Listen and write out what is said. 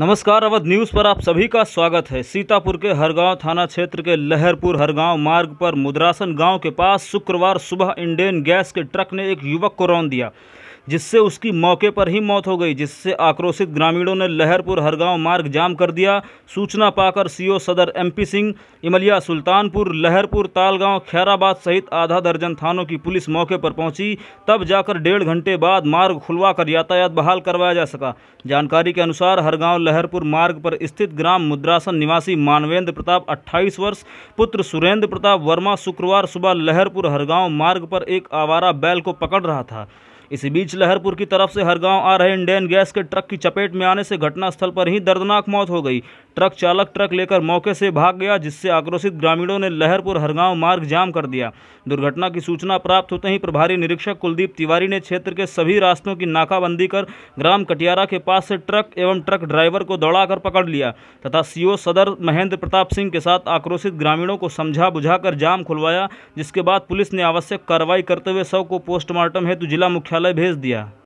नमस्कार अवध न्यूज़ पर आप सभी का स्वागत है सीतापुर के हरगांव थाना क्षेत्र के लहरपुर हरगांव मार्ग पर मुद्रासन गांव के पास शुक्रवार सुबह इंडेन गैस के ट्रक ने एक युवक को रौन दिया जिससे उसकी मौके पर ही मौत हो गई जिससे आक्रोशित ग्रामीणों ने लहरपुर हरगांव मार्ग जाम कर दिया सूचना पाकर सीओ सदर एमपी सिंह इमलिया सुल्तानपुर लहरपुर तालगांव खैराबाद सहित आधा दर्जन थानों की पुलिस मौके पर पहुंची तब जाकर डेढ़ घंटे बाद मार्ग खुलवा कर यातायात बहाल करवाया जा सका जानकारी के अनुसार हरगांव लहरपुर मार्ग पर स्थित ग्राम मुद्रासन निवासी मानवेंद्र प्रताप अट्ठाईस वर्ष पुत्र सुरेंद्र प्रताप वर्मा शुक्रवार सुबह लहरपुर हरगांव मार्ग पर एक आवारा बैल को पकड़ रहा था इसी बीच लहरपुर की तरफ से हर गांव आ रहे इंडियन गैस के ट्रक की चपेट में आने से घटनास्थल पर ही दर्दनाक मौत हो गई ट्रक चालक ट्रक लेकर मौके से भाग गया जिससे आक्रोशित ग्रामीणों ने लहरपुर हरगांव मार्ग जाम कर दिया दुर्घटना की सूचना प्राप्त होते ही प्रभारी निरीक्षक कुलदीप तिवारी ने क्षेत्र के सभी रास्तों की नाकाबंदी कर ग्राम कटियारा के पास से ट्रक एवं ट्रक ड्राइवर को दौड़ा पकड़ लिया तथा सी सदर महेंद्र प्रताप सिंह के साथ आक्रोशित ग्रामीणों को समझा बुझा जाम खुलवाया जिसके बाद पुलिस ने आवश्यक कार्रवाई करते हुए सब को पोस्टमार्टम हेतु जिला मुख्यालय भेज दिया